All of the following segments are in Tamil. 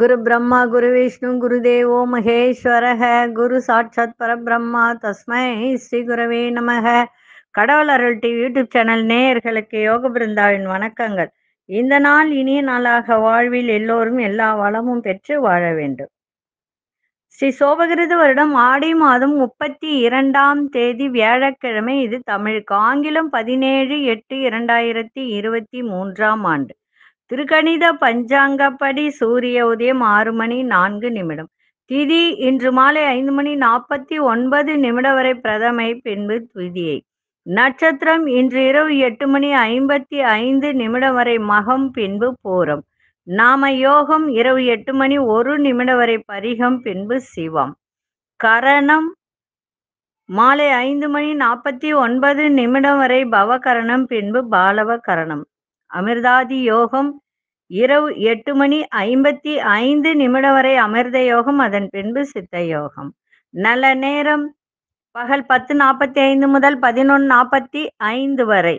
குரு பிரம்மா குரு விஷ்ணு குரு தேவோ மகேஸ்வரக குரு சாட்சாத் பரபிரம்மா தஸ்மை ஸ்ரீ குருவே நமக கடவுள் அருள் டி யூடியூப் சேனல் நேயர்களுக்கு யோக பிருந்தாவின் வணக்கங்கள் இந்த நாள் இனிய நாளாக வாழ்வில் எல்லோரும் எல்லா வளமும் பெற்று வாழ வேண்டும் ஸ்ரீ சோபகிருத வருடம் ஆடி மாதம் முப்பத்தி இரண்டாம் தேதி வியாழக்கிழமை இது தமிழுக்கு ஆங்கிலம் பதினேழு எட்டு இரண்டாயிரத்தி இருபத்தி மூன்றாம் ஆண்டு திருக்கணித பஞ்சாங்கப்படி சூரிய உதயம் ஆறு மணி நான்கு நிமிடம் திதி இன்று மாலை ஐந்து மணி நாற்பத்தி ஒன்பது நிமிடம் வரை பிரதமை பின்பு திதியை நட்சத்திரம் இன்று இரவு எட்டு மணி ஐம்பத்தி ஐந்து நிமிடம் வரை மகம் பின்பு பூரம் நாம யோகம் இரவு எட்டு மணி ஒரு நிமிடம் வரை பரிகம் பின்பு சிவம் கரணம் மாலை ஐந்து மணி நாற்பத்தி ஒன்பது நிமிடம் வரை பவகரணம் பின்பு பாலவ கரணம் அமிர்தாதி யோகம் இரவு எட்டு மணி ஐம்பத்தி ஐந்து நிமிடம் வரை அமிர்த யோகம் அதன் பின்பு சித்த யோகம் நல்ல நேரம் பகல் பத்து நாற்பத்தி ஐந்து முதல் பதினொன்று நாற்பத்தி ஐந்து வரை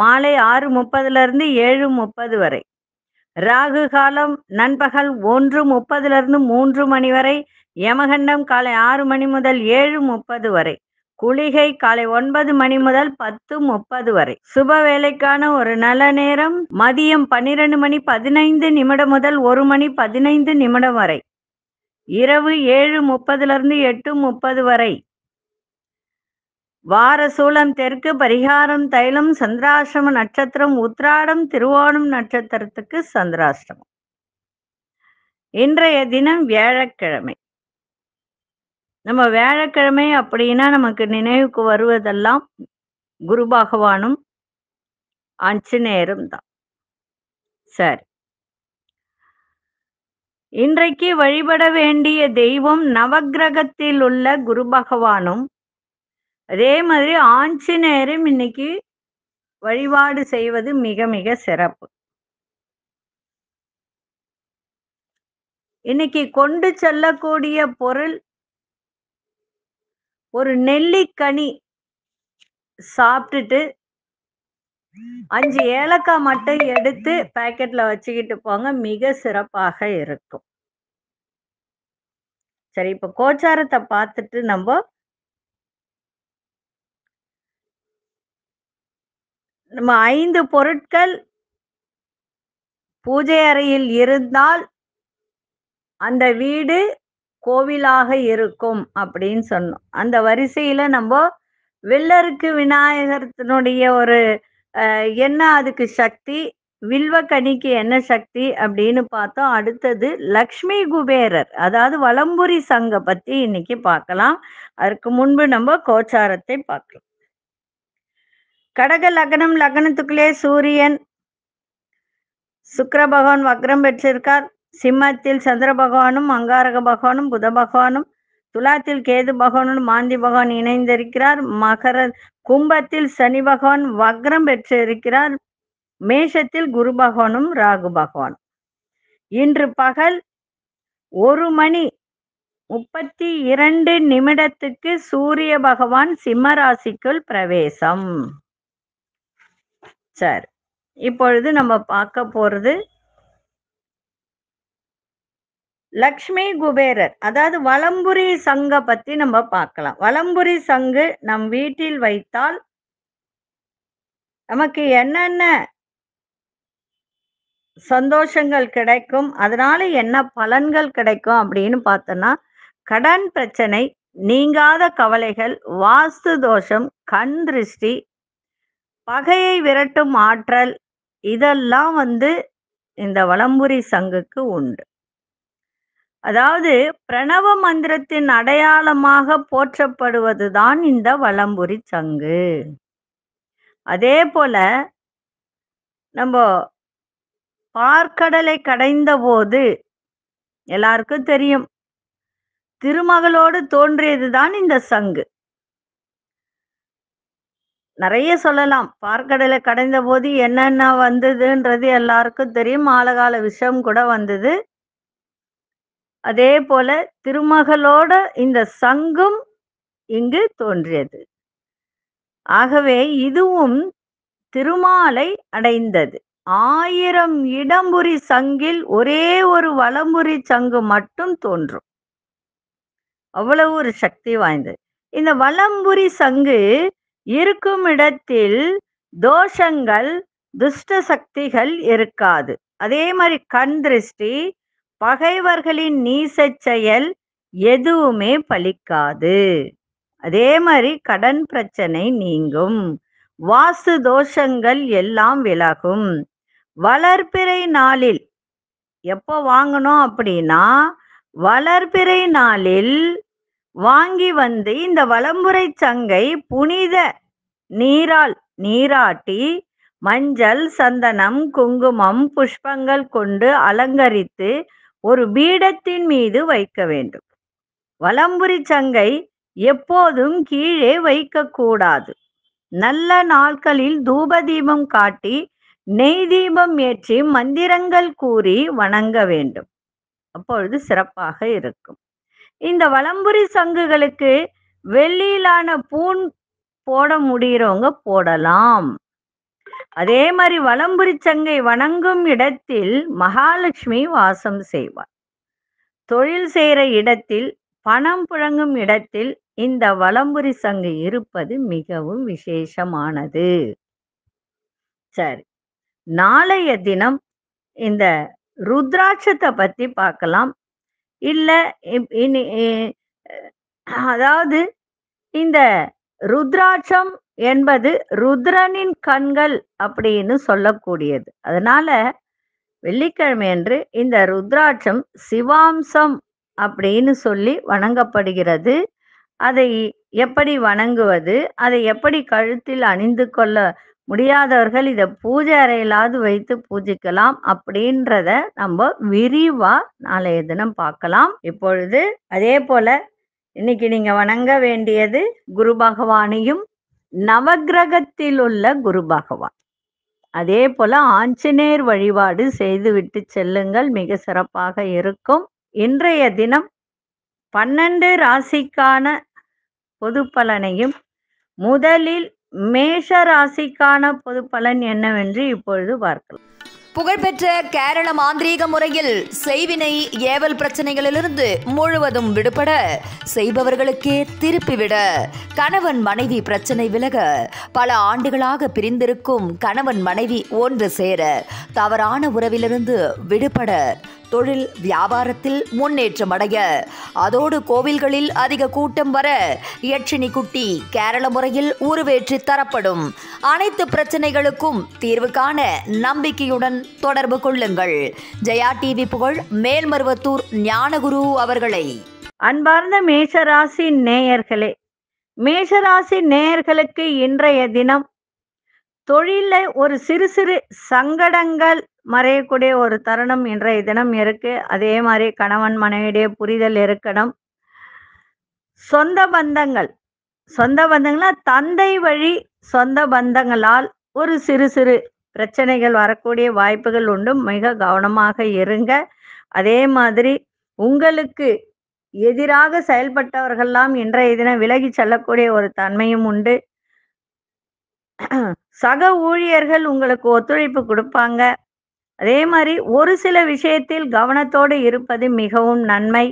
மாலை ஆறு முப்பதுல இருந்து ஏழு முப்பது வரை ராகு காலம் நண்பகல் ஒன்று முப்பதுல இருந்து மூன்று மணி வரை யமகண்டம் காலை ஆறு மணி முதல் ஏழு முப்பது வரை குளிகை காலை ஒன்பது மணி முதல் பத்து முப்பது வரை சுப வேலைக்கான ஒரு நல்ல நேரம் மதியம் பன்னிரண்டு மணி பதினைந்து நிமிடம் முதல் ஒரு மணி பதினைந்து நிமிடம் வரை இரவு ஏழு முப்பதுலேருந்து எட்டு முப்பது வரை வார சூளம் தெற்கு பரிகாரம் தைலம் சந்திராசிரம நட்சத்திரம் உத்ராடம் திருவோணம் நட்சத்திரத்துக்கு சந்திராசிரமம் இன்றைய தினம் வியாழக்கிழமை நம்ம வியாழக்கிழமை அப்படின்னா நமக்கு நினைவுக்கு வருவதெல்லாம் குரு பகவானும் அஞ்சநேயரும் தான் சரி இன்றைக்கு வழிபட வேண்டிய தெய்வம் நவகிரகத்தில் உள்ள குரு பகவானும் அதே மாதிரி ஆஞ்சநேயரும் இன்னைக்கு வழிபாடு செய்வது மிக மிக சிறப்பு இன்னைக்கு கொண்டு செல்லக்கூடிய பொருள் ஒரு நெல்லிக்கனி சாப்பிட்டுட்டு அஞ்சு ஏலக்காய் மட்டும் எடுத்து பேக்கெட்ல வச்சுக்கிட்டு போங்க மிக சிறப்பாக இருக்கும் சரி இப்ப கோச்சாரத்தை பார்த்துட்டு நம்ம நம்ம ஐந்து பொருட்கள் பூஜை அறையில் இருந்தால் அந்த வீடு கோவிலாக இருக்கும் அப்படின்னு சொன்னோம் அந்த வரிசையில நம்ம வெள்ளருக்கு விநாயகரத்தினுடைய ஒரு என்ன அதுக்கு சக்தி வில்வக்கனிக்கு என்ன சக்தி அப்படின்னு பார்த்தோம் அடுத்தது லக்ஷ்மி குபேரர் அதாவது வலம்புரி சங்க பத்தி இன்னைக்கு பார்க்கலாம் அதுக்கு முன்பு நம்ம கோச்சாரத்தை பார்க்கலாம் கடக லக்னம் லக்னத்துக்குள்ளே சூரியன் சுக்கர பகவான் வக்ரம் பெற்றிருக்கார் சிம்மத்தில் சந்திர பகவானும் அங்காரக பகவானும் புத பகவானும் துலாத்தில் கேது பகவானும் மாந்தி பகவான் இணைந்திருக்கிறார் மகர கும்பத்தில் சனி பகவான் வக்ரம் பெற்று இருக்கிறார் மேஷத்தில் குரு பகவானும் ராகு பகவான் இன்று பகல் ஒரு மணி முப்பத்தி இரண்டு நிமிடத்துக்கு சூரிய பகவான் சிம்மராசிக்குள் பிரவேசம் சரி இப்பொழுது நம்ம பார்க்க போறது லக்ஷ்மி குபேரர் அதாவது வலம்புரி சங்க பத்தி நம்ம பார்க்கலாம் வலம்புரி சங்கு நம் வீட்டில் வைத்தால் நமக்கு என்னென்ன சந்தோஷங்கள் கிடைக்கும் அதனால என்ன பலன்கள் கிடைக்கும் அப்படின்னு பார்த்தோம்னா கடன் பிரச்சனை நீங்காத கவலைகள் வாஸ்து தோஷம் கண் திருஷ்டி பகையை விரட்டும் ஆற்றல் இதெல்லாம் வந்து இந்த வளம்புரி சங்குக்கு உண்டு அதாவது பிரணவ மந்திரத்தின் அடையாளமாக போற்றப்படுவதுதான் இந்த வலம்புரி சங்கு அதே போல நம்ம பார்க்கடலை கடைந்த போது எல்லாருக்கும் தெரியும் திருமகளோடு தோன்றியதுதான் இந்த சங்கு நிறைய சொல்லலாம் பார்க்கடலை கடைந்த போது என்னென்ன வந்ததுன்றது எல்லாருக்கும் தெரியும் ஆழகால விஷம் கூட வந்தது அதே போல திருமகளோட இந்த சங்கும் இங்கு தோன்றியது ஆகவே இதுவும் திருமாலை அடைந்தது ஆயிரம் இடம்புரி சங்கில் ஒரே ஒரு வளம்புரி சங்கு மட்டும் தோன்றும் அவ்வளவு ஒரு சக்தி வாய்ந்தது இந்த வளம்புரி சங்கு இருக்கும் இடத்தில் தோஷங்கள் துஷ்ட சக்திகள் இருக்காது அதே மாதிரி கண் திருஷ்டி பகைவர்களின் நீச செயல் எதுவுமே பலிக்காது அதே மாதிரி கடன் பிரச்சனை நீங்கும் வாஸ்து தோஷங்கள் எல்லாம் விலகும் வளர்பிறை நாளில் எப்போ வாங்கணும் அப்படின்னா வளர்பிறை நாளில் வாங்கி வந்து இந்த வளம்புரை சங்கை புனித நீரால் நீராட்டி மஞ்சள் சந்தனம் குங்குமம் புஷ்பங்கள் கொண்டு அலங்கரித்து ஒரு பீடத்தின் மீது வைக்க வேண்டும் வலம்புரி சங்கை எப்போதும் கீழே வைக்கக்கூடாது நல்ல நாட்களில் தூப தீபம் காட்டி நெய் தீபம் ஏற்றி மந்திரங்கள் கூறி வணங்க வேண்டும் அப்பொழுது சிறப்பாக இருக்கும் இந்த வலம்புரி சங்குகளுக்கு வெள்ளியிலான பூன் போட முடிகிறவங்க போடலாம் அதே மாதிரி வலம்புரி சங்கை வணங்கும் இடத்தில் மகாலட்சுமி வாசம் செய்வார் தொழில் செய்கிற இடத்தில் பணம் புழங்கும் இடத்தில் இந்த வலம்புரி சங்கை இருப்பது மிகவும் விசேஷமானது சரி நாளைய தினம் இந்த ருத்ராட்சத்தை பத்தி பார்க்கலாம் இனி அதாவது இந்த ருத்ராட்சம் என்பது ருத்ரனின் கண்கள் அப்படின்னு சொல்லக்கூடியது அதனால வெள்ளிக்கிழமை என்று இந்த ருத்ராட்சம் சிவாம்சம் அப்படின்னு சொல்லி வணங்கப்படுகிறது அதை எப்படி வணங்குவது அதை எப்படி கழுத்தில் அணிந்து கொள்ள முடியாதவர்கள் இதை பூஜை அறையிலாவது வைத்து பூஜிக்கலாம் அப்படின்றத நம்ம விரிவா நாளைய தினம் பார்க்கலாம் இப்பொழுது அதே போல இன்னைக்கு நீங்க வணங்க வேண்டியது குரு பகவானையும் நவகிரகத்தில் உள்ள குரு பகவான் அதே போல ஆஞ்சநேயர் வழிபாடு விட்டு செல்லுங்கள் மிக சிறப்பாக இருக்கும் இன்றைய தினம் பன்னெண்டு ராசிக்கான பொது பலனையும் முதலில் மேஷ ராசிக்கான பொது பலன் என்னவென்று இப்பொழுது பார்க்கலாம் புகழ்பெற்ற கேரள மாந்திரீக முறையில் செய்வினை ஏவல் பிரச்சனைகளிலிருந்து முழுவதும் விடுபட செய்பவர்களுக்கே திருப்பிவிட கணவன் மனைவி பிரச்சனை விலக பல ஆண்டுகளாக பிரிந்திருக்கும் கணவன் மனைவி ஒன்று சேர தவறான உறவிலிருந்து விடுபட தொழில் வியாபாரத்தில் முன்னேற்றம் அடைய அதோடு கோவில்களில் அதிக கூட்டம் வர யட்சினி குட்டி கேரள முறையில் உருவேற்றி தரப்படும் அனைத்து பிரச்சனைகளுக்கும் தீர்வு காண நம்பிக்கையுடன் தொடர்பு கொள்ளுங்கள் ஜெயா டிவி புகழ் மேல்மருவத்தூர் ஞானகுரு அவர்களை அன்பார்ந்த மேஷராசி நேயர்களே மேஷராசி நேயர்களுக்கு இன்றைய தினம் தொழில ஒரு சிறு சிறு சங்கடங்கள் மறையக்கூடிய ஒரு தருணம் இன்றைய தினம் இருக்கு அதே மாதிரி கணவன் மனைவிடைய புரிதல் இருக்கணும் சொந்த பந்தங்கள் சொந்த பந்தங்கள்னா தந்தை வழி சொந்த பந்தங்களால் ஒரு சிறு சிறு பிரச்சனைகள் வரக்கூடிய வாய்ப்புகள் உண்டும் மிக கவனமாக இருங்க அதே மாதிரி உங்களுக்கு எதிராக செயல்பட்டவர்கள்லாம் இன்றைய தினம் விலகி செல்லக்கூடிய ஒரு தன்மையும் உண்டு சக ஊழியர்கள் உங்களுக்கு ஒத்துழைப்பு கொடுப்பாங்க அதே மாதிரி ஒரு சில விஷயத்தில் கவனத்தோடு இருப்பது மிகவும் நன்மை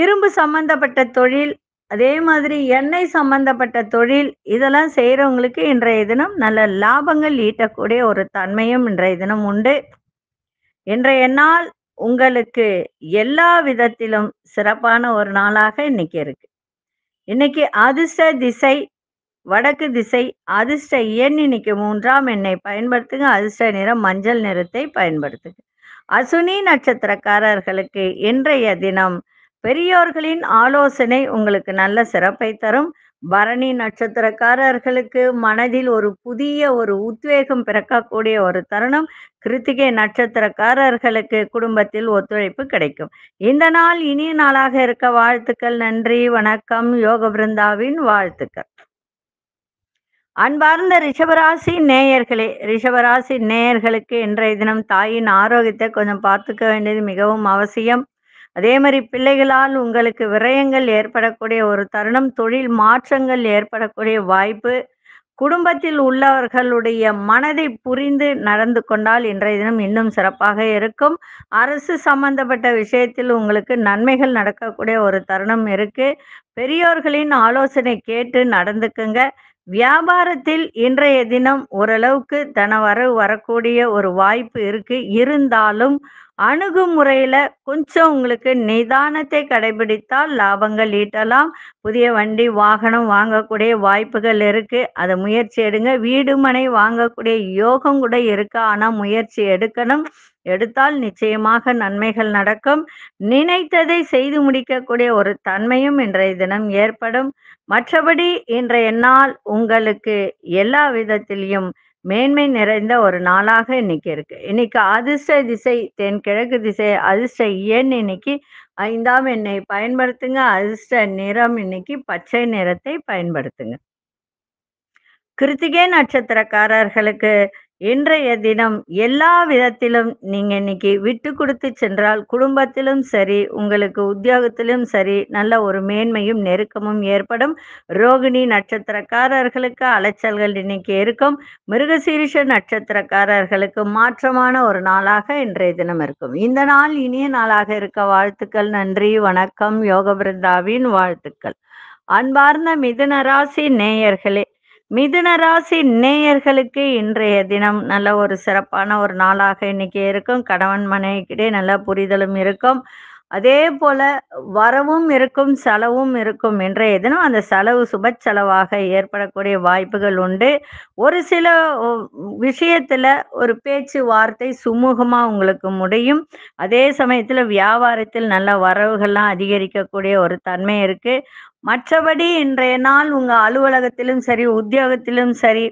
இரும்பு சம்பந்தப்பட்ட தொழில் அதே மாதிரி எண்ணெய் சம்பந்தப்பட்ட தொழில் இதெல்லாம் செய்கிறவங்களுக்கு இன்றைய தினம் நல்ல லாபங்கள் ஈட்டக்கூடிய ஒரு தன்மையும் இன்றைய தினம் உண்டு இன்றைய நாள் உங்களுக்கு எல்லா விதத்திலும் சிறப்பான ஒரு நாளாக இன்னைக்கு இருக்கு இன்னைக்கு அதிர்ஷ்ட திசை வடக்கு திசை அதிர்ஷ்ட எண் இன்னைக்கு மூன்றாம் எண்ணை பயன்படுத்துங்க அதிர்ஷ்ட நிறம் மஞ்சள் நிறத்தை பயன்படுத்துங்க அசுனி நட்சத்திரக்காரர்களுக்கு இன்றைய தினம் பெரியோர்களின் ஆலோசனை உங்களுக்கு நல்ல சிறப்பை தரும் பரணி நட்சத்திரக்காரர்களுக்கு மனதில் ஒரு புதிய ஒரு உத்வேகம் பிறக்கக்கூடிய ஒரு தருணம் கிருத்திகை நட்சத்திரக்காரர்களுக்கு குடும்பத்தில் ஒத்துழைப்பு கிடைக்கும் இந்த நாள் இனிய நாளாக இருக்க வாழ்த்துக்கள் நன்றி வணக்கம் யோக பிருந்தாவின் வாழ்த்துக்கள் அன்பார்ந்த ரிஷபராசி நேயர்களே ரிஷபராசி நேயர்களுக்கு இன்றைய தினம் தாயின் ஆரோக்கியத்தை கொஞ்சம் பார்த்துக்க வேண்டியது மிகவும் அவசியம் அதே மாதிரி பிள்ளைகளால் உங்களுக்கு விரயங்கள் ஏற்படக்கூடிய ஒரு தருணம் தொழில் மாற்றங்கள் ஏற்படக்கூடிய வாய்ப்பு குடும்பத்தில் உள்ளவர்களுடைய மனதை புரிந்து நடந்து கொண்டால் இன்றைய தினம் இன்னும் சிறப்பாக இருக்கும் அரசு சம்பந்தப்பட்ட விஷயத்தில் உங்களுக்கு நன்மைகள் நடக்கக்கூடிய ஒரு தருணம் இருக்கு பெரியோர்களின் ஆலோசனை கேட்டு நடந்துக்குங்க வியாபாரத்தில் இன்றைய தினம் ஓரளவுக்கு தன வரவு வரக்கூடிய ஒரு வாய்ப்பு இருக்கு இருந்தாலும் அணுகுமுறையில கொஞ்சம் உங்களுக்கு நிதானத்தை கடைபிடித்தால் லாபங்கள் ஈட்டலாம் புதிய வண்டி வாகனம் வாங்கக்கூடிய வாய்ப்புகள் இருக்கு அதை முயற்சி எடுங்க வீடு மனை வாங்கக்கூடிய யோகம் கூட இருக்கு ஆனா முயற்சி எடுக்கணும் எடுத்தால் நிச்சயமாக நன்மைகள் நடக்கும் நினைத்ததை செய்து முடிக்கக்கூடிய ஒரு தன்மையும் இன்றைய தினம் ஏற்படும் மற்றபடி இன்றைய நாள் உங்களுக்கு எல்லா விதத்திலையும் மேன்மை நிறைந்த ஒரு நாளாக இன்னைக்கு இருக்கு இன்னைக்கு அதிர்ஷ்ட திசை தென் கிழக்கு திசை அதிர்ஷ்ட எண் இன்னைக்கு ஐந்தாம் எண்ணை பயன்படுத்துங்க அதிர்ஷ்ட நிறம் இன்னைக்கு பச்சை நிறத்தை பயன்படுத்துங்க கிருத்திகை நட்சத்திரக்காரர்களுக்கு இன்றைய தினம் எல்லா விதத்திலும் நீங்க இன்னைக்கு விட்டு கொடுத்து சென்றால் குடும்பத்திலும் சரி உங்களுக்கு உத்தியோகத்திலும் சரி நல்ல ஒரு மேன்மையும் நெருக்கமும் ஏற்படும் ரோகிணி நட்சத்திரக்காரர்களுக்கு அலைச்சல்கள் இன்னைக்கு இருக்கும் மிருகசீரிஷ நட்சத்திரக்காரர்களுக்கு மாற்றமான ஒரு நாளாக இன்றைய தினம் இருக்கும் இந்த நாள் இனிய நாளாக இருக்க வாழ்த்துக்கள் நன்றி வணக்கம் யோக பிருந்தாவின் வாழ்த்துக்கள் அன்பார்ந்த மிதுன ராசி நேயர்களே மிதுன ராசி நேயர்களுக்கு இன்றைய தினம் நல்ல ஒரு சிறப்பான ஒரு நாளாக இன்னைக்கு இருக்கும் கணவன் மனைவிக்கிட்டே நல்ல புரிதலும் இருக்கும் அதே போல வரவும் இருக்கும் செலவும் இருக்கும் இன்றைய தினம் அந்த செலவு சுப செலவாக ஏற்படக்கூடிய வாய்ப்புகள் உண்டு ஒரு சில விஷயத்துல ஒரு பேச்சு வார்த்தை சுமூகமா உங்களுக்கு முடியும் அதே சமயத்துல வியாபாரத்தில் நல்ல வரவுகள்லாம் அதிகரிக்கக்கூடிய ஒரு தன்மை இருக்கு மற்றபடி இன்றைய நாள் உங்க அலுவலகத்திலும் சரி உத்தியோகத்திலும் சரி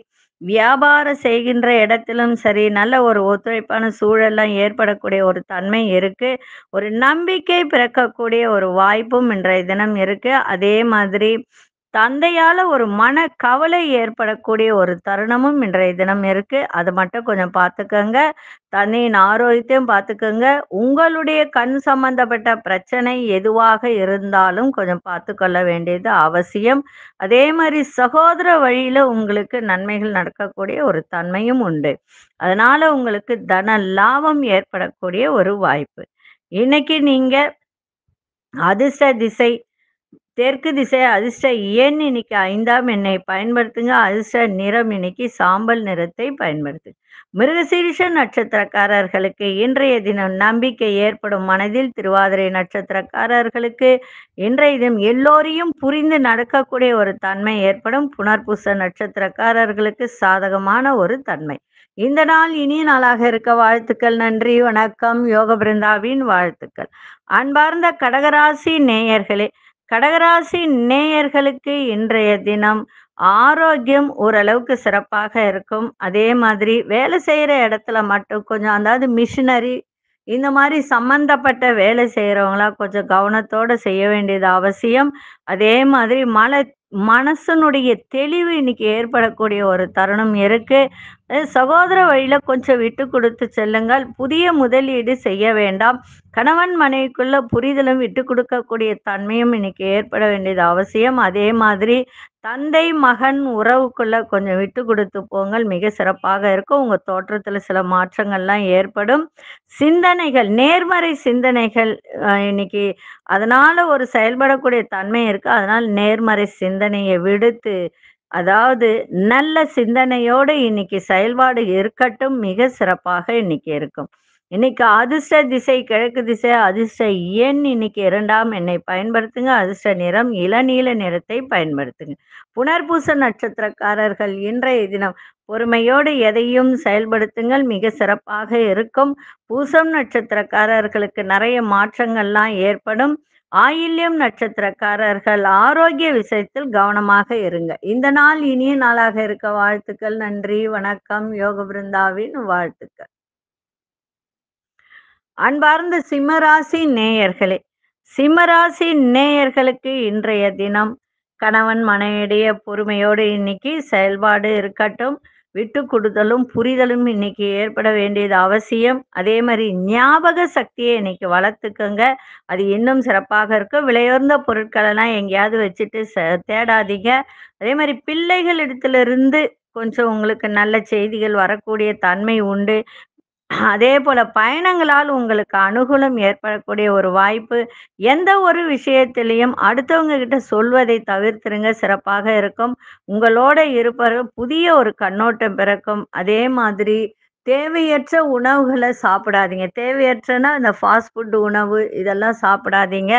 வியாபாரம் செய்கின்ற இடத்திலும் சரி நல்ல ஒரு ஒத்துழைப்பான சூழலாம் ஏற்படக்கூடிய ஒரு தன்மை இருக்கு ஒரு நம்பிக்கை பிறக்கக்கூடிய ஒரு வாய்ப்பும் இன்றைய தினம் இருக்கு அதே மாதிரி தந்தையால ஒரு மன கவலை ஏற்படக்கூடிய ஒரு தருணமும் இன்றைய தினம் இருக்கு அது மட்டும் கொஞ்சம் பார்த்துக்கோங்க தந்தையின் ஆரோக்கியத்தையும் பார்த்துக்கோங்க உங்களுடைய கண் சம்பந்தப்பட்ட பிரச்சனை எதுவாக இருந்தாலும் கொஞ்சம் பார்த்து கொள்ள வேண்டியது அவசியம் அதே மாதிரி சகோதர வழியில உங்களுக்கு நன்மைகள் நடக்கக்கூடிய ஒரு தன்மையும் உண்டு அதனால உங்களுக்கு தன லாபம் ஏற்படக்கூடிய ஒரு வாய்ப்பு இன்னைக்கு நீங்க அதிர்ஷ்ட திசை தெற்கு திசை அதிர்ஷ்ட எண் இன்னைக்கு ஐந்தாம் எண்ணை பயன்படுத்துங்க அதிர்ஷ்ட நிறம் இன்னைக்கு சாம்பல் நிறத்தை பயன்படுத்துங்க மிருகசீரிஷ நட்சத்திரக்காரர்களுக்கு இன்றைய தினம் நம்பிக்கை ஏற்படும் மனதில் திருவாதிரை நட்சத்திரக்காரர்களுக்கு இன்றைய தினம் எல்லோரையும் புரிந்து நடக்கக்கூடிய ஒரு தன்மை ஏற்படும் புனர்பூச நட்சத்திரக்காரர்களுக்கு சாதகமான ஒரு தன்மை இந்த நாள் இனிய நாளாக இருக்க வாழ்த்துக்கள் நன்றி வணக்கம் யோக பிருந்தாவின் வாழ்த்துக்கள் அன்பார்ந்த கடகராசி நேயர்களே கடகராசி நேயர்களுக்கு இன்றைய தினம் ஆரோக்கியம் ஓரளவுக்கு சிறப்பாக இருக்கும் அதே மாதிரி வேலை செய்கிற இடத்துல மட்டும் கொஞ்சம் அதாவது மிஷினரி இந்த மாதிரி சம்மந்தப்பட்ட வேலை செய்கிறவங்களா கொஞ்சம் கவனத்தோடு செய்ய வேண்டியது அவசியம் அதே மாதிரி மலை மனசனுடைய தெளிவு இன்னைக்கு ஏற்படக்கூடிய ஒரு தருணம் இருக்கு சகோதர வழியில கொஞ்சம் விட்டு கொடுத்து செல்லுங்கள் புதிய முதலீடு செய்ய வேண்டாம் கணவன் மனைவிக்குள்ள புரிதலும் விட்டு கொடுக்கக்கூடிய தன்மையும் இன்னைக்கு ஏற்பட வேண்டியது அவசியம் அதே மாதிரி தந்தை மகன் உறவுக்குள்ள கொஞ்சம் விட்டு கொடுத்து போங்கள் மிக சிறப்பாக இருக்கும் உங்க தோற்றத்துல சில மாற்றங்கள்லாம் ஏற்படும் சிந்தனைகள் நேர்மறை சிந்தனைகள் இன்னைக்கு அதனால ஒரு செயல்படக்கூடிய தன்மை இருக்கு அதனால் நேர்மறை சிந்தனையை விடுத்து அதாவது நல்ல சிந்தனையோடு இன்னைக்கு செயல்பாடு இருக்கட்டும் மிக சிறப்பாக இன்னைக்கு இருக்கும் இன்னைக்கு அதிர்ஷ்ட திசை கிழக்கு திசை அதிர்ஷ்ட எண் இன்னைக்கு இரண்டாம் எண்ணை பயன்படுத்துங்க அதிர்ஷ்ட நிறம் இளநீல நிறத்தை பயன்படுத்துங்க புனர்பூச நட்சத்திரக்காரர்கள் இன்றைய தினம் பொறுமையோடு எதையும் செயல்படுத்துங்கள் மிக சிறப்பாக இருக்கும் பூசம் நட்சத்திரக்காரர்களுக்கு நிறைய மாற்றங்கள்லாம் ஏற்படும் ஆயில்யம் நட்சத்திரக்காரர்கள் ஆரோக்கிய விஷயத்தில் கவனமாக இருங்க இந்த நாள் இனிய நாளாக இருக்க வாழ்த்துக்கள் நன்றி வணக்கம் யோக பிருந்தாவின் வாழ்த்துக்கள் அன்பார்ந்த சிம்மராசி நேயர்களே சிம்மராசி நேயர்களுக்கு இன்றைய தினம் கணவன் மனையிடைய பொறுமையோடு இன்னைக்கு செயல்பாடு இருக்கட்டும் விட்டு கொடுத்தலும் புரிதலும் இன்னைக்கு ஏற்பட வேண்டியது அவசியம் அதே மாதிரி ஞாபக சக்தியை இன்னைக்கு வளர்த்துக்கோங்க அது இன்னும் சிறப்பாக இருக்கும் விலையுயர்ந்த பொருட்களெல்லாம் எங்கேயாவது வச்சுட்டு தேடாதீங்க அதே மாதிரி பிள்ளைகள் இடத்துல இருந்து கொஞ்சம் உங்களுக்கு நல்ல செய்திகள் வரக்கூடிய தன்மை உண்டு அதே போல பயணங்களால் உங்களுக்கு அனுகூலம் ஏற்படக்கூடிய ஒரு வாய்ப்பு எந்த ஒரு விஷயத்திலையும் அடுத்தவங்க கிட்ட சொல்வதை தவிர்த்துருங்க சிறப்பாக இருக்கும் உங்களோட இருப்பது புதிய ஒரு கண்ணோட்டம் பிறக்கும் அதே மாதிரி தேவையற்ற உணவுகளை சாப்பிடாதீங்க தேவையற்றனா இந்த ஃபாஸ்ட் ஃபுட் உணவு இதெல்லாம் சாப்பிடாதீங்க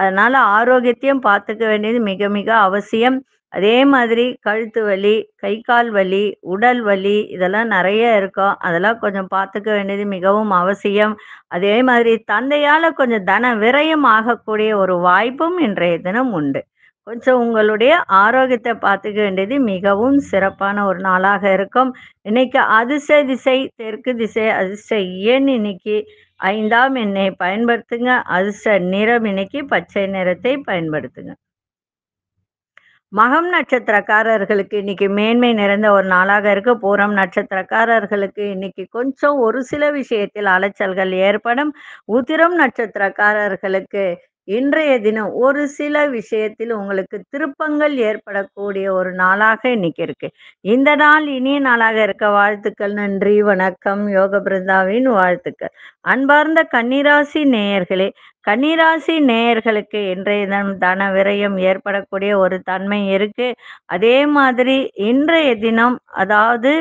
அதனால ஆரோக்கியத்தையும் பார்த்துக்க வேண்டியது மிக மிக அவசியம் அதே மாதிரி கழுத்து வலி கை கால் வலி உடல் வலி இதெல்லாம் நிறைய இருக்கும் அதெல்லாம் கொஞ்சம் பார்த்துக்க வேண்டியது மிகவும் அவசியம் அதே மாதிரி தந்தையால் கொஞ்சம் தன விரயம் ஆகக்கூடிய ஒரு வாய்ப்பும் இன்றைய தினம் உண்டு கொஞ்சம் உங்களுடைய ஆரோக்கியத்தை பார்த்துக்க வேண்டியது மிகவும் சிறப்பான ஒரு நாளாக இருக்கும் இன்னைக்கு அதிர்ஷ்ட திசை தெற்கு திசை அதிர்ஷ்ட ஏன் இன்னைக்கு ஐந்தாம் எண்ணை பயன்படுத்துங்க அதிர்ஷ்ட நிறம் இன்னைக்கு பச்சை நிறத்தை பயன்படுத்துங்க மகம் நட்சத்திரக்காரர்களுக்கு இன்னைக்கு மேன்மை நிறைந்த ஒரு நாளாக இருக்க பூரம் நட்சத்திரக்காரர்களுக்கு இன்னைக்கு கொஞ்சம் ஒரு சில விஷயத்தில் அலைச்சல்கள் ஏற்படும் உத்திரம் நட்சத்திரக்காரர்களுக்கு இன்றைய தினம் ஒரு சில விஷயத்தில் உங்களுக்கு திருப்பங்கள் ஏற்படக்கூடிய ஒரு நாளாக இன்னைக்கு இருக்கு இந்த நாள் இனிய நாளாக இருக்க வாழ்த்துக்கள் நன்றி வணக்கம் யோக பிருந்தாவின் வாழ்த்துக்கள் அன்பார்ந்த கன்னிராசி நேயர்களே கன்னிராசி நேயர்களுக்கு இன்றைய தினம் தன விரயம் ஏற்படக்கூடிய ஒரு தன்மை இருக்கு அதே மாதிரி இன்றைய தினம் அதாவது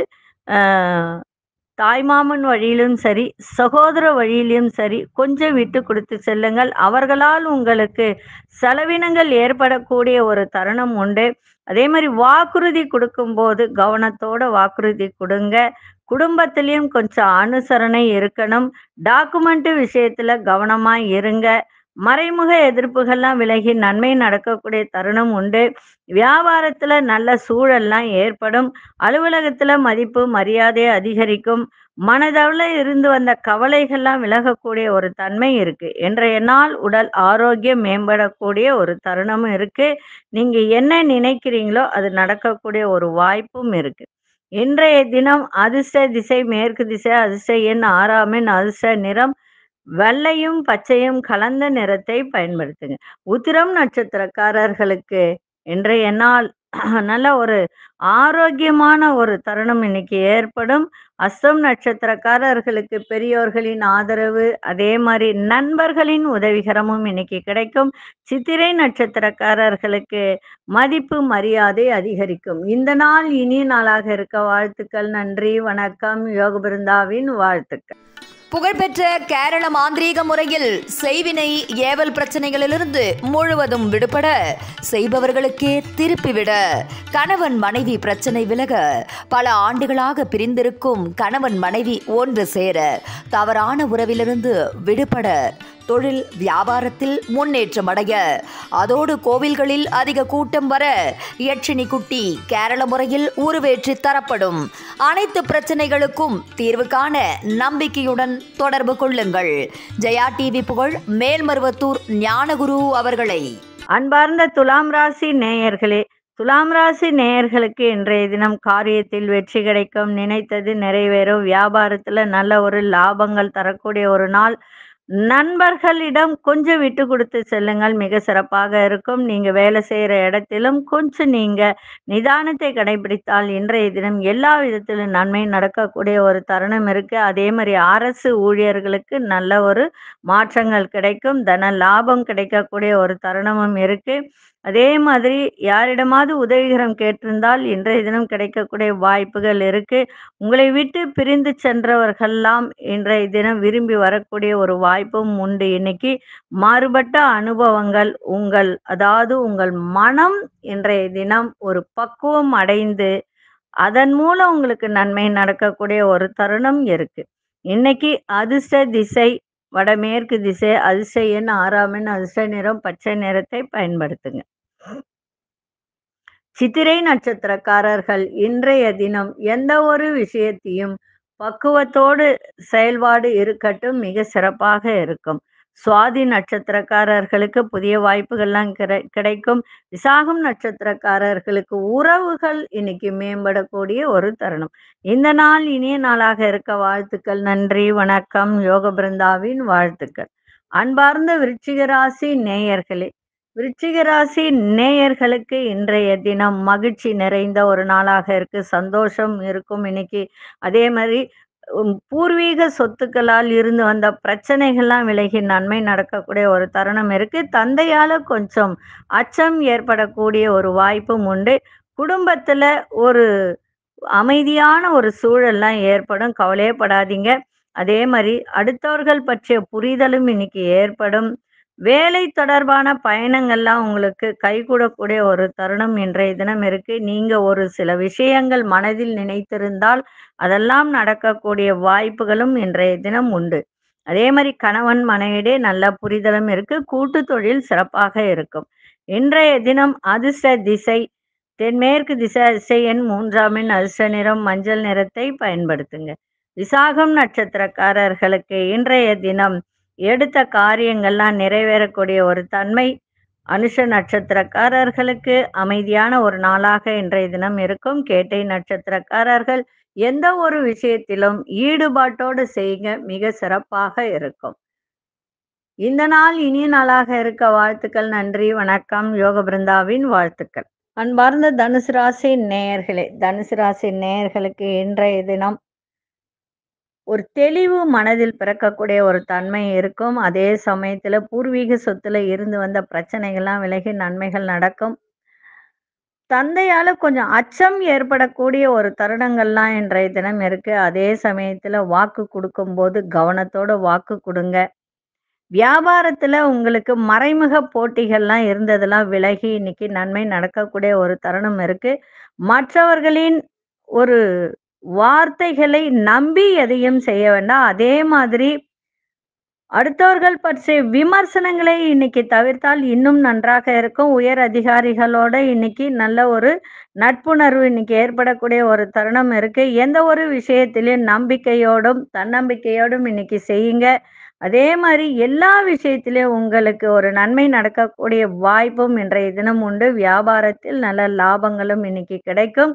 தாய்மாமன் வழியிலும் சரி சகோதர வழியிலும் சரி கொஞ்சம் விட்டு கொடுத்து செல்லுங்கள் அவர்களால் உங்களுக்கு செலவினங்கள் ஏற்படக்கூடிய ஒரு தருணம் உண்டு அதே மாதிரி வாக்குறுதி கொடுக்கும்போது கவனத்தோட வாக்குறுதி கொடுங்க குடும்பத்திலையும் கொஞ்சம் அனுசரணை இருக்கணும் டாக்குமெண்ட் விஷயத்துல கவனமா இருங்க மறைமுக எதிர்ப்புகள்லாம் விலகி நன்மை நடக்கக்கூடிய தருணம் உண்டு வியாபாரத்துல நல்ல சூழல்லாம் ஏற்படும் அலுவலகத்துல மதிப்பு மரியாதை அதிகரிக்கும் மனதளவில் இருந்து வந்த கவலைகள்லாம் விலகக்கூடிய ஒரு தன்மை இருக்கு இன்றைய நாள் உடல் ஆரோக்கியம் மேம்படக்கூடிய ஒரு தருணமும் இருக்கு நீங்க என்ன நினைக்கிறீங்களோ அது நடக்கக்கூடிய ஒரு வாய்ப்பும் இருக்கு இன்றைய தினம் அதிர்ஷ்ட திசை மேற்கு திசை அதிர்ஷ்ட எண் ஆறாமின் அதிர்ஷ்ட நிறம் வெள்ளையும் பச்சையும் கலந்த நிறத்தை பயன்படுத்துங்க உத்திரம் நட்சத்திரக்காரர்களுக்கு இன்றைய நாள் நல்ல ஒரு ஆரோக்கியமான ஒரு தருணம் இன்னைக்கு ஏற்படும் அஸ்தம் நட்சத்திரக்காரர்களுக்கு பெரியோர்களின் ஆதரவு அதே மாதிரி நண்பர்களின் உதவிகரமும் இன்னைக்கு கிடைக்கும் சித்திரை நட்சத்திரக்காரர்களுக்கு மதிப்பு மரியாதை அதிகரிக்கும் இந்த நாள் இனிய நாளாக இருக்க வாழ்த்துக்கள் நன்றி வணக்கம் யோக பிருந்தாவின் வாழ்த்துக்கள் புகழ்பெற்ற கேரள மாந்திரீக முறையில் செய்வினை ஏவல் பிரச்சனைகளிலிருந்து முழுவதும் விடுபட செய்பவர்களுக்கே திருப்பிவிட கணவன் மனைவி பிரச்சனை விலக பல ஆண்டுகளாக பிரிந்திருக்கும் கணவன் மனைவி ஒன்று சேர தவறான உறவிலிருந்து விடுபட தொழில் வியாபாரத்தில் முன்னேற்றம் அடைய அதோடு கோவில்களில் அதிக கூட்டம் வர யட்சினி குட்டி கேரள முறையில் உருவேற்றி தரப்படும் அனைத்து பிரச்சனைகளுக்கும் தீர்வு காண நம்பிக்கையுடன் தொடர்பு கொள்ளுங்கள் ஜெயா டிவி புகழ் மேல்மருவத்தூர் ஞானகுரு அவர்களை அன்பார்ந்த துலாம் ராசி நேயர்களே துலாம் ராசி நேயர்களுக்கு இன்றைய தினம் காரியத்தில் வெற்றி கிடைக்கும் நினைத்தது நிறைவேறும் வியாபாரத்தில் நல்ல ஒரு லாபங்கள் தரக்கூடிய ஒரு நாள் நண்பர்களிடம் கொஞ்சம் விட்டு கொடுத்து செல்லுங்கள் மிக சிறப்பாக இருக்கும் நீங்க வேலை செய்யற இடத்திலும் கொஞ்சம் நீங்க நிதானத்தை கடைபிடித்தால் இன்றைய தினம் எல்லா விதத்திலும் நன்மை நடக்கக்கூடிய ஒரு தருணம் இருக்கு அதே மாதிரி அரசு ஊழியர்களுக்கு நல்ல ஒரு மாற்றங்கள் கிடைக்கும் தன லாபம் கிடைக்கக்கூடிய ஒரு தருணமும் இருக்கு அதே மாதிரி யாரிடமாவது உதவிகரம் கேட்டிருந்தால் இன்றைய தினம் கிடைக்கக்கூடிய வாய்ப்புகள் இருக்கு உங்களை விட்டு பிரிந்து சென்றவர்கள்லாம் இன்றைய தினம் விரும்பி வரக்கூடிய ஒரு வாய்ப்பும் உண்டு இன்னைக்கு மாறுபட்ட அனுபவங்கள் உங்கள் அதாவது உங்கள் மனம் இன்றைய தினம் ஒரு பக்குவம் அடைந்து அதன் மூலம் உங்களுக்கு நன்மை நடக்கக்கூடிய ஒரு தருணம் இருக்கு இன்னைக்கு அதிர்ஷ்ட திசை வடமேற்கு திசை அதிர்ஷ்ட எண் ஆறாம் எண் அதிர்ஷ்ட நிறம் பச்சை நிறத்தை பயன்படுத்துங்க சித்திரை நட்சத்திரக்காரர்கள் இன்றைய தினம் எந்த ஒரு விஷயத்தையும் பக்குவத்தோடு செயல்பாடு இருக்கட்டும் மிக சிறப்பாக இருக்கும் சுவாதி நட்சத்திரக்காரர்களுக்கு புதிய வாய்ப்புகள்லாம் கிடை கிடைக்கும் விசாகம் நட்சத்திரக்காரர்களுக்கு உறவுகள் இன்னைக்கு மேம்படக்கூடிய ஒரு தருணம் இந்த நாள் இனிய நாளாக இருக்க வாழ்த்துக்கள் நன்றி வணக்கம் யோக பிருந்தாவின் வாழ்த்துக்கள் அன்பார்ந்த விருச்சிகராசி நேயர்களே விருச்சிகராசி நேயர்களுக்கு இன்றைய தினம் மகிழ்ச்சி நிறைந்த ஒரு நாளாக இருக்கு சந்தோஷம் இருக்கும் இன்னைக்கு அதே மாதிரி பூர்வீக சொத்துக்களால் இருந்து வந்த பிரச்சனைகள்லாம் விலகி நன்மை நடக்கக்கூடிய ஒரு தருணம் இருக்கு தந்தையால கொஞ்சம் அச்சம் ஏற்படக்கூடிய ஒரு வாய்ப்பும் உண்டு குடும்பத்துல ஒரு அமைதியான ஒரு சூழல்லாம் ஏற்படும் கவலையப்படாதீங்க அதே மாதிரி அடுத்தவர்கள் பற்றிய புரிதலும் இன்னைக்கு ஏற்படும் வேலை தொடர்பான பயணங்கள்லாம் உங்களுக்கு கைகூடக்கூடிய ஒரு தருணம் இன்றைய தினம் இருக்கு நீங்க ஒரு சில விஷயங்கள் மனதில் நினைத்திருந்தால் அதெல்லாம் நடக்கக்கூடிய வாய்ப்புகளும் இன்றைய தினம் உண்டு அதே மாதிரி கணவன் மனைவிடே நல்ல புரிதலும் இருக்கு கூட்டு தொழில் சிறப்பாக இருக்கும் இன்றைய தினம் அதிர்ஷ்ட திசை தென்மேற்கு திசை திசை எண் மூன்றாமின் அதிர்ஷ்ட நிறம் மஞ்சள் நிறத்தை பயன்படுத்துங்க விசாகம் நட்சத்திரக்காரர்களுக்கு இன்றைய தினம் எடுத்த காரியங்கள்லாம் நிறைவேறக்கூடிய ஒரு தன்மை அனுஷ நட்சத்திரக்காரர்களுக்கு அமைதியான ஒரு நாளாக இன்றைய தினம் இருக்கும் கேட்டை நட்சத்திரக்காரர்கள் எந்த ஒரு விஷயத்திலும் ஈடுபாட்டோடு செய்யுங்க மிக சிறப்பாக இருக்கும் இந்த நாள் இனிய நாளாக இருக்க வாழ்த்துக்கள் நன்றி வணக்கம் யோக பிருந்தாவின் வாழ்த்துக்கள் அன்பார்ந்த தனுசு ராசி நேயர்களே தனுசு ராசி நேயர்களுக்கு இன்றைய தினம் ஒரு தெளிவு மனதில் பிறக்கக்கூடிய ஒரு தன்மை இருக்கும் அதே சமயத்தில் பூர்வீக சொத்துல இருந்து வந்த பிரச்சனைகள்லாம் விலகி நன்மைகள் நடக்கும் தந்தையால கொஞ்சம் அச்சம் ஏற்படக்கூடிய ஒரு தருணங்கள்லாம் இன்றைய தினம் இருக்கு அதே சமயத்துல வாக்கு கொடுக்கும் போது கவனத்தோட வாக்கு கொடுங்க வியாபாரத்துல உங்களுக்கு மறைமுக போட்டிகள்லாம் இருந்ததெல்லாம் விலகி இன்னைக்கு நன்மை நடக்கக்கூடிய ஒரு தருணம் இருக்கு மற்றவர்களின் ஒரு வார்த்தைகளை நம்பி எதையும் செய்ய வேண்டாம் அதே மாதிரி அடுத்தவர்கள் பற்றிய விமர்சனங்களை இன்னைக்கு தவிர்த்தால் இன்னும் நன்றாக இருக்கும் உயர் அதிகாரிகளோட இன்னைக்கு நல்ல ஒரு நட்புணர்வு இன்னைக்கு ஏற்படக்கூடிய ஒரு தருணம் இருக்கு எந்த ஒரு விஷயத்திலையும் நம்பிக்கையோடும் தன்னம்பிக்கையோடும் இன்னைக்கு செய்யுங்க அதே மாதிரி எல்லா விஷயத்திலையும் உங்களுக்கு ஒரு நன்மை நடக்கக்கூடிய வாய்ப்பும் இன்றைய தினம் உண்டு வியாபாரத்தில் நல்ல லாபங்களும் இன்னைக்கு கிடைக்கும்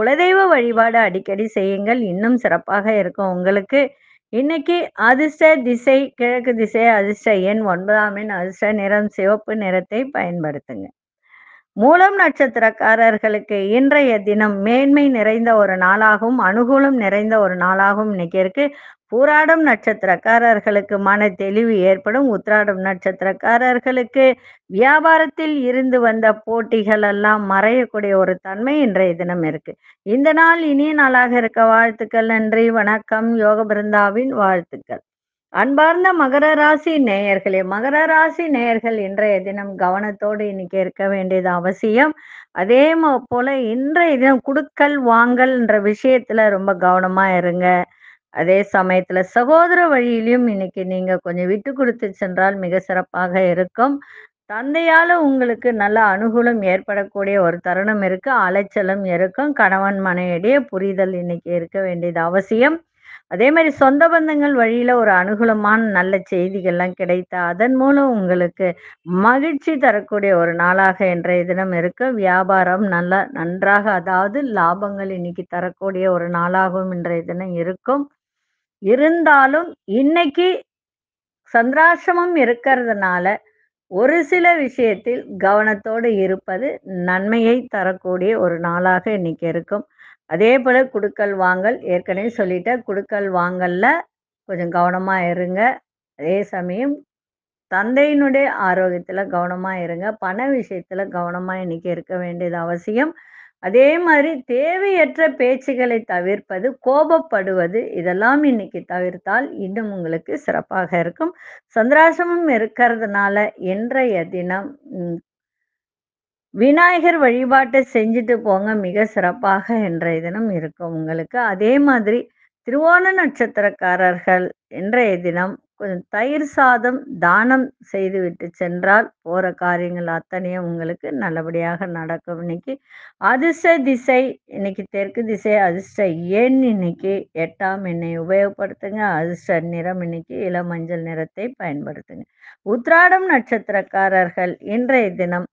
குலதெய்வ வழிபாடு அடிக்கடி செய்யுங்கள் இன்னும் சிறப்பாக இருக்கும் உங்களுக்கு இன்னைக்கு அதிர்ஷ்ட திசை கிழக்கு திசை அதிர்ஷ்ட எண் ஒன்பதாம் எண் அதிர்ஷ்ட நிறம் சிவப்பு நிறத்தை பயன்படுத்துங்க மூலம் நட்சத்திரக்காரர்களுக்கு இன்றைய தினம் மேன்மை நிறைந்த ஒரு நாளாகவும் அனுகூலம் நிறைந்த ஒரு நாளாகவும் இன்னைக்கு இருக்கு பூராடம் நட்சத்திரக்காரர்களுக்கு மன தெளிவு ஏற்படும் உத்ராடம் நட்சத்திரக்காரர்களுக்கு வியாபாரத்தில் இருந்து வந்த போட்டிகள் எல்லாம் மறையக்கூடிய ஒரு தன்மை இன்றைய தினம் இருக்கு இந்த நாள் இனிய நாளாக இருக்க வாழ்த்துக்கள் நன்றி வணக்கம் யோக பிருந்தாவின் வாழ்த்துக்கள் அன்பார்ந்த மகர ராசி நேயர்களே மகர ராசி நேயர்கள் இன்றைய தினம் கவனத்தோடு இன்னைக்கு இருக்க வேண்டியது அவசியம் அதே போல இன்றைய தினம் குடுக்கல் என்ற விஷயத்துல ரொம்ப கவனமா இருங்க அதே சமயத்துல சகோதர வழியிலையும் இன்னைக்கு நீங்க கொஞ்சம் விட்டு கொடுத்து சென்றால் மிக சிறப்பாக இருக்கும் தந்தையால உங்களுக்கு நல்ல அனுகூலம் ஏற்படக்கூடிய ஒரு தருணம் இருக்கு அலைச்சலும் இருக்கும் கணவன் மனையிடையே புரிதல் இன்னைக்கு இருக்க வேண்டியது அவசியம் அதே மாதிரி சொந்த பந்தங்கள் வழியில ஒரு அனுகூலமான நல்ல செய்திகள்லாம் கிடைத்த அதன் மூலம் உங்களுக்கு மகிழ்ச்சி தரக்கூடிய ஒரு நாளாக இன்றைய தினம் இருக்கு வியாபாரம் நல்லா நன்றாக அதாவது லாபங்கள் இன்னைக்கு தரக்கூடிய ஒரு நாளாகவும் இன்றைய தினம் இருக்கும் இருந்தாலும் இன்னைக்கு சந்திராசிரமம் இருக்கிறதுனால ஒரு சில விஷயத்தில் கவனத்தோடு இருப்பது நன்மையை தரக்கூடிய ஒரு நாளாக இன்னைக்கு இருக்கும் அதே போல் குடுக்கல் வாங்கல் ஏற்கனவே சொல்லிட்டேன் குடுக்கல் வாங்கல்ல கொஞ்சம் கவனமாக இருங்க அதே சமயம் தந்தையினுடைய ஆரோக்கியத்தில் கவனமாக இருங்க பண விஷயத்தில் கவனமாக இன்னைக்கு இருக்க வேண்டியது அவசியம் அதே மாதிரி தேவையற்ற பேச்சுகளை தவிர்ப்பது கோபப்படுவது இதெல்லாம் இன்னைக்கு தவிர்த்தால் இன்னும் உங்களுக்கு சிறப்பாக இருக்கும் சந்திராசமும் இருக்கிறதுனால இன்றைய தினம் விநாயகர் வழிபாட்டை செஞ்சுட்டு போங்க மிக சிறப்பாக இன்றைய தினம் இருக்கும் உங்களுக்கு அதே மாதிரி திருவோண நட்சத்திரக்காரர்கள் இன்றைய தினம் கொஞ்சம் தயிர் சாதம் தானம் செய்துவிட்டு சென்றால் போகிற காரியங்கள் அத்தனையும் உங்களுக்கு நல்லபடியாக நடக்கும் இன்னைக்கு அதிர்ஷ்ட திசை இன்னைக்கு தெற்கு திசை அதிர்ஷ்ட எண் இன்னைக்கு எட்டாம் எண்ணை உபயோகப்படுத்துங்க அதிர்ஷ்ட நிறம் இன்னைக்கு இளமஞ்சள் நிறத்தை பயன்படுத்துங்க உத்ராடம் நட்சத்திரக்காரர்கள் இன்றைய தினம்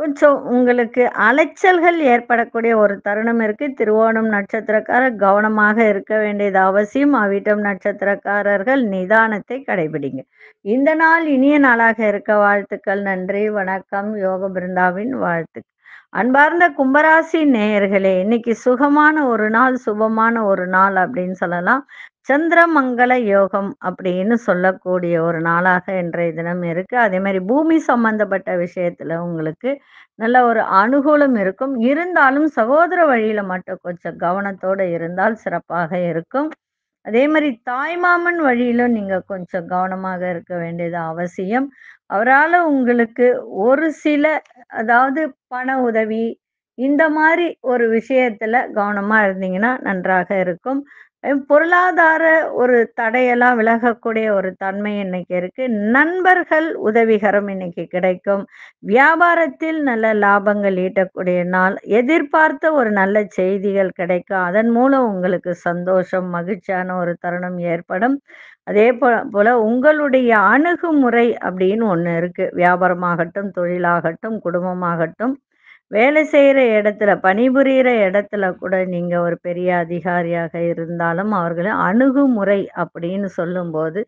கொஞ்சம் உங்களுக்கு அலைச்சல்கள் ஏற்படக்கூடிய ஒரு தருணம் இருக்கு திருவோணம் நட்சத்திரக்காரர் கவனமாக இருக்க வேண்டியது அவசியம் அவிட்டம் நட்சத்திரக்காரர்கள் நிதானத்தை கடைபிடிங்க இந்த நாள் இனிய நாளாக இருக்க வாழ்த்துக்கள் நன்றி வணக்கம் யோக பிருந்தாவின் வாழ்த்துக்கள் அன்பார்ந்த கும்பராசி நேயர்களே இன்னைக்கு சுகமான ஒரு நாள் சுபமான ஒரு நாள் அப்படின்னு சொல்லலாம் சந்திரமங்கல யோகம் அப்படின்னு சொல்லக்கூடிய ஒரு நாளாக இன்றைய தினம் இருக்கு அதே மாதிரி பூமி சம்பந்தப்பட்ட விஷயத்துல உங்களுக்கு நல்ல ஒரு அனுகூலம் இருக்கும் இருந்தாலும் சகோதர வழியில மட்டும் கொஞ்சம் கவனத்தோட இருந்தால் சிறப்பாக இருக்கும் அதே மாதிரி தாய்மாமன் வழியிலும் நீங்க கொஞ்சம் கவனமாக இருக்க வேண்டியது அவசியம் அவரால் உங்களுக்கு ஒரு சில அதாவது பண உதவி இந்த மாதிரி ஒரு விஷயத்துல கவனமா இருந்தீங்கன்னா நன்றாக இருக்கும் பொருளாதார ஒரு தடையெல்லாம் விலகக்கூடிய ஒரு தன்மை இன்னைக்கு இருக்கு நண்பர்கள் உதவிகரம் இன்னைக்கு கிடைக்கும் வியாபாரத்தில் நல்ல லாபங்கள் ஈட்டக்கூடிய நாள் எதிர்பார்த்த ஒரு நல்ல செய்திகள் கிடைக்கும் அதன் மூலம் உங்களுக்கு சந்தோஷம் மகிழ்ச்சியான ஒரு தருணம் ஏற்படும் அதே போல உங்களுடைய அணுகுமுறை அப்படின்னு ஒன்று இருக்கு வியாபாரமாகட்டும் தொழிலாகட்டும் குடும்பமாகட்டும் வேலை செய்கிற இடத்துல பணிபுரிகிற இடத்துல கூட நீங்கள் ஒரு பெரிய அதிகாரியாக இருந்தாலும் அவர்களை அணுகுமுறை அப்படின்னு சொல்லும்போது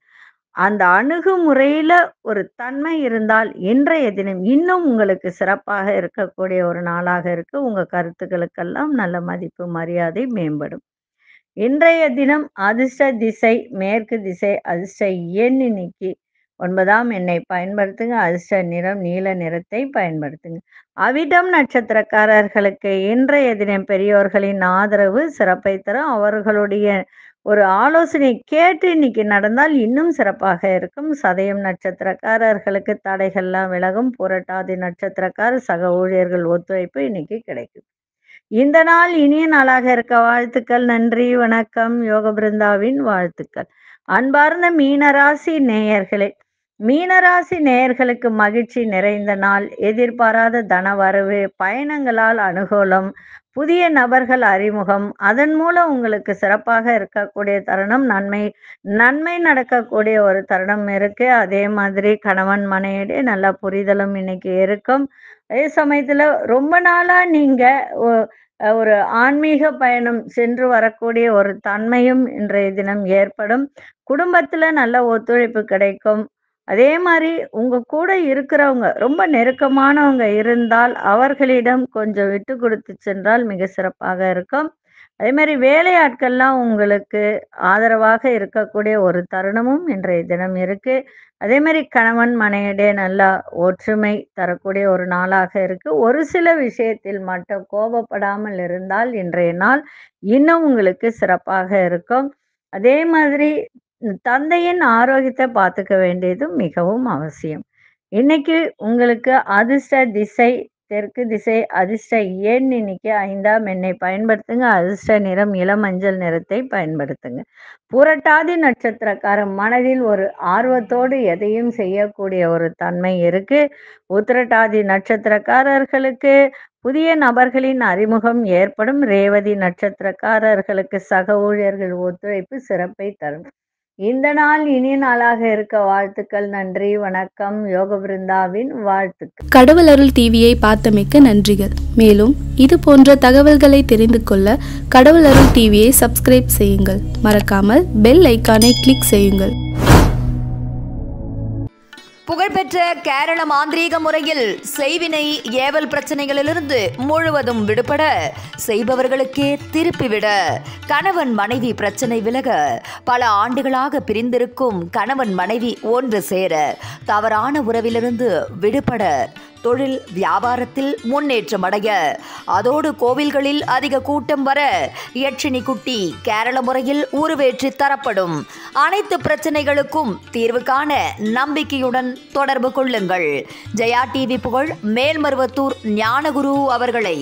அந்த அணுகுமுறையில் ஒரு தன்மை இருந்தால் இன்றைய தினம் இன்னும் உங்களுக்கு சிறப்பாக இருக்கக்கூடிய ஒரு நாளாக இருக்கு உங்கள் கருத்துக்களுக்கெல்லாம் நல்ல மதிப்பு மரியாதை மேம்படும் இன்றைய தினம் அதிர்ஷ்ட திசை மேற்கு திசை அதிர்ஷ்ட எண் ஒன்பதாம் எண்ணை பயன்படுத்துங்க அதிர்ஷ்ட நிறம் நீல நிறத்தை பயன்படுத்துங்க அவிடம் நட்சத்திரக்காரர்களுக்கு இன்றைய தினம் பெரியோர்களின் ஆதரவு சிறப்பை தரும் அவர்களுடைய ஒரு ஆலோசனை கேட்டு இன்னைக்கு நடந்தால் இன்னும் சிறப்பாக இருக்கும் சதயம் நட்சத்திரக்காரர்களுக்கு தடைகள்லாம் விலகும் புரட்டாதி நட்சத்திரக்கார சக ஊழியர்கள் ஒத்துழைப்பு இன்னைக்கு கிடைக்கும் இந்த நாள் இனிய நாளாக இருக்க வாழ்த்துக்கள் நன்றி வணக்கம் யோக பிருந்தாவின் வாழ்த்துக்கள் அன்பார்ந்த மீனராசி நேயர்களே மீனராசி நேயர்களுக்கு மகிழ்ச்சி நிறைந்த நாள் எதிர்பாராத தனவரவு பயணங்களால் அனுகூலம் புதிய நபர்கள் அறிமுகம் அதன் மூலம் உங்களுக்கு சிறப்பாக இருக்கக்கூடிய தருணம் நன்மை நன்மை நடக்கக்கூடிய ஒரு தருணம் இருக்கு அதே மாதிரி கணவன் மனையிடையே நல்ல புரிதலும் இன்னைக்கு இருக்கும் அதே சமயத்துல ரொம்ப நாளா நீங்க ஒரு ஆன்மீக பயணம் சென்று வரக்கூடிய ஒரு தன்மையும் இன்றைய தினம் ஏற்படும் குடும்பத்துல நல்ல ஒத்துழைப்பு கிடைக்கும் அதே மாதிரி உங்க கூட இருக்கிறவங்க ரொம்ப நெருக்கமானவங்க இருந்தால் அவர்களிடம் கொஞ்சம் விட்டு கொடுத்து சென்றால் மிக சிறப்பாக இருக்கும் அதே மாதிரி வேலையாட்கள்லாம் உங்களுக்கு ஆதரவாக இருக்கக்கூடிய ஒரு தருணமும் இன்றைய தினம் இருக்கு அதே மாதிரி கணவன் மனையிடையே நல்லா ஒற்றுமை தரக்கூடிய ஒரு நாளாக இருக்கு ஒரு சில விஷயத்தில் மட்டும் கோபப்படாமல் இருந்தால் இன்றைய நாள் இன்னும் உங்களுக்கு சிறப்பாக இருக்கும் அதே மாதிரி தந்தையின் ஆரோக்கியத்தை பார்த்துக்க வேண்டியது மிகவும் அவசியம் இன்னைக்கு உங்களுக்கு அதிர்ஷ்ட திசை தெற்கு திசை அதிர்ஷ்ட ஏன் இன்னைக்கு ஐந்தாம் எண்ணெய் பயன்படுத்துங்க அதிர்ஷ்ட நிறம் இளமஞ்சள் நிறத்தை பயன்படுத்துங்க புரட்டாதி நட்சத்திரக்காரன் மனதில் ஒரு ஆர்வத்தோடு எதையும் செய்யக்கூடிய ஒரு தன்மை இருக்கு உத்திரட்டாதி நட்சத்திரக்காரர்களுக்கு புதிய நபர்களின் அறிமுகம் ஏற்படும் ரேவதி நட்சத்திரக்காரர்களுக்கு சக ஊழியர்கள் ஒத்துழைப்பு சிறப்பை தரும் இந்த நாள் இனிய நாளாக இருக்க வாழ்த்துக்கள் நன்றி வணக்கம் யோக பிருந்தாவின் வாழ்த்துக்கள் கடவுள் அருள் டிவியை பார்த்தமைக்க நன்றிகள் மேலும் இது போன்ற தகவல்களை தெரிந்து கொள்ள கடவுள் அருள் டிவியை சப்ஸ்கிரைப் செய்யுங்கள் மறக்காமல் பெல் ஐக்கானை கிளிக் செய்யுங்கள் புகழ்பெற்ற கேரள மாந்திரீக முறையில் செய்வினை ஏவல் பிரச்சனைகளிலிருந்து முழுவதும் விடுபட செய்பவர்களுக்கே திருப்பிவிட கணவன் மனைவி பிரச்சனை விலக பல ஆண்டுகளாக பிரிந்திருக்கும் கணவன் மனைவி ஒன்று சேர தவறான உறவிலிருந்து விடுபட தொழில் வியாபாரத்தில் முன்னேற்றம் அடைய அதோடு கோவில்களில் அதிக கூட்டம் வர யட்சினி குட்டி கேரள முறையில் உருவேற்றி தரப்படும் அனைத்து பிரச்சனைகளுக்கும் தீர்வு காண நம்பிக்கையுடன் தொடர்பு கொள்ளுங்கள் ஜெயா டிவி புகழ் மேல்மருவத்தூர் ஞானகுரு அவர்களை